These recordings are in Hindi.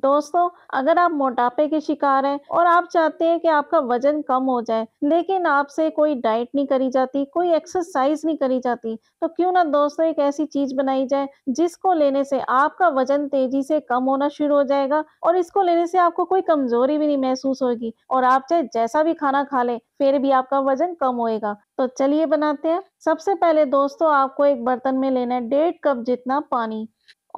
दोस्तों अगर आप मोटापे के शिकार हैं और आप चाहते हैं कि आपका वजन कम हो जाए लेकिन आपसे कोई डाइट नहीं करी जाती कोई एक्सरसाइज नहीं करी जाती तो क्यों ना दोस्तों एक ऐसी चीज बनाई जाए जिसको लेने से आपका वजन तेजी से कम होना शुरू हो जाएगा और इसको लेने से आपको कोई कमजोरी भी नहीं महसूस होगी और आप चाहे जैसा भी खाना खा ले फिर भी आपका वजन कम होएगा तो चलिए बनाते हैं सबसे पहले दोस्तों आपको एक बर्तन में लेना है डेढ़ कप जितना पानी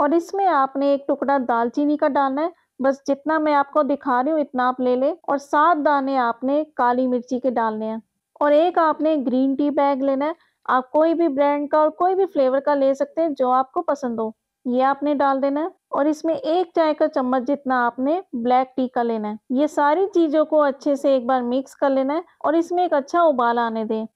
और इसमें आपने एक टुकड़ा दालचीनी का डालना है बस जितना मैं आपको दिखा रही हूँ इतना आप ले लें और सात दाने आपने काली मिर्ची के डालने हैं और एक आपने ग्रीन टी बैग लेना है आप कोई भी ब्रांड का और कोई भी फ्लेवर का ले सकते हैं जो आपको पसंद हो ये आपने डाल देना है और इसमें एक चाय का चम्मच जितना आपने ब्लैक टी का लेना है ये सारी चीज़ों को अच्छे से एक बार मिक्स कर लेना है और इसमें एक अच्छा उबाल आने दें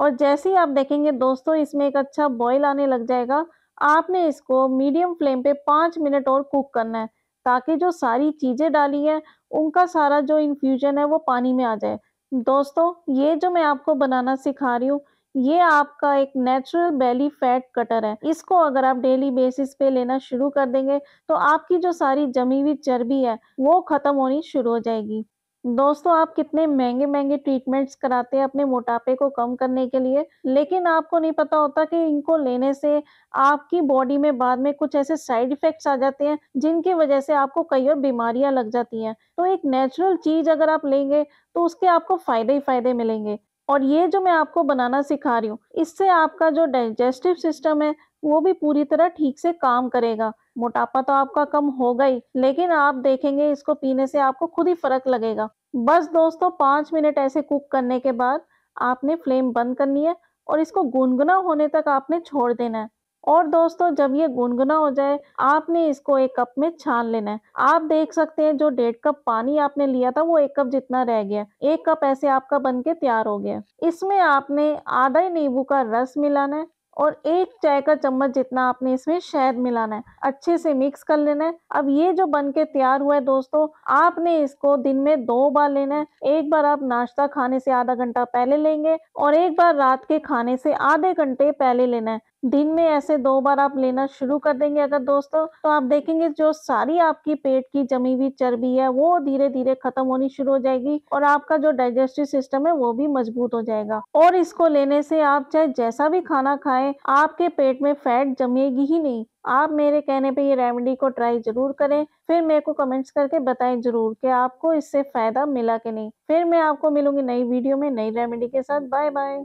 और जैसे ही आप देखेंगे दोस्तों इसमें एक अच्छा बॉईल आने लग जाएगा आपने इसको मीडियम फ्लेम पे पाँच मिनट और कुक करना है ताकि जो सारी चीज़ें डाली हैं उनका सारा जो इन्फ्यूजन है वो पानी में आ जाए दोस्तों ये जो मैं आपको बनाना सिखा रही हूँ ये आपका एक नेचुरल बेली फैट कटर है इसको अगर आप डेली बेसिस पे लेना शुरू कर देंगे तो आपकी जो सारी जमी हुई चर्बी है वो खत्म होनी शुरू हो जाएगी दोस्तों आप कितने महंगे महंगे ट्रीटमेंट्स कराते हैं अपने मोटापे को कम करने के लिए लेकिन आपको नहीं पता होता कि इनको लेने से आपकी बॉडी में बाद में कुछ ऐसे साइड इफेक्ट्स आ जाते हैं जिनकी वजह से आपको कई और बीमारियां लग जाती हैं तो एक नेचुरल चीज अगर आप लेंगे तो उसके आपको फायदे ही फायदे मिलेंगे और ये जो मैं आपको बनाना सिखा रही हूँ इससे आपका जो डाइजेस्टिव सिस्टम है वो भी पूरी तरह ठीक से काम करेगा मोटापा तो आपका कम होगा ही लेकिन आप देखेंगे इसको पीने से आपको खुद ही फर्क लगेगा बस दोस्तों पांच मिनट ऐसे कुक करने के बाद आपने फ्लेम बंद करनी है और इसको गुनगुना होने तक आपने छोड़ देना है और दोस्तों जब ये गुनगुना हो जाए आपने इसको एक कप में छान लेना है आप देख सकते हैं जो डेढ़ कप पानी आपने लिया था वो एक कप जितना रह गया एक कप ऐसे आपका बन के तैयार हो गया इसमें आपने आधा ही नींबू का रस मिलाना है और एक चाय का चम्मच जितना आपने इसमें शहद मिलाना है अच्छे से मिक्स कर लेना है अब ये जो बन के तैयार हुआ है दोस्तों आपने इसको दिन में दो बार लेना है एक बार आप नाश्ता खाने से आधा घंटा पहले लेंगे और एक बार रात के खाने से आधे घंटे पहले लेना है दिन में ऐसे दो बार आप लेना शुरू कर देंगे अगर दोस्तों तो आप देखेंगे जो सारी आपकी पेट की जमी हुई चर्बी है वो धीरे धीरे खत्म होनी शुरू हो जाएगी और आपका जो डाइजेस्टिव सिस्टम है वो भी मजबूत हो जाएगा और इसको लेने से आप चाहे जैसा भी खाना खाएं आपके पेट में फैट जमेगी ही नहीं आप मेरे कहने पे ये रेमेडी को ट्राई जरूर करें फिर मेरे को कमेंट्स करके बताएं जरूर कि आपको इससे फायदा मिला कि नहीं फिर मैं आपको मिलूंगी नई वीडियो में नई रेमेडी के साथ बाय बाय